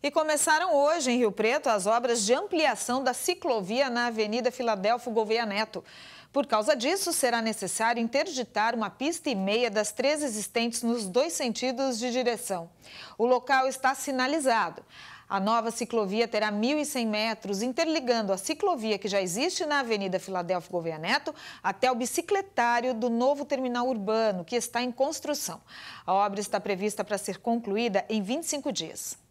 E começaram hoje em Rio Preto as obras de ampliação da ciclovia na Avenida Filadelfo Gouveia Neto. Por causa disso, será necessário interditar uma pista e meia das três existentes nos dois sentidos de direção. O local está sinalizado. A nova ciclovia terá 1.100 metros, interligando a ciclovia que já existe na Avenida Filadelfo Gouveia Neto até o bicicletário do novo terminal urbano, que está em construção. A obra está prevista para ser concluída em 25 dias.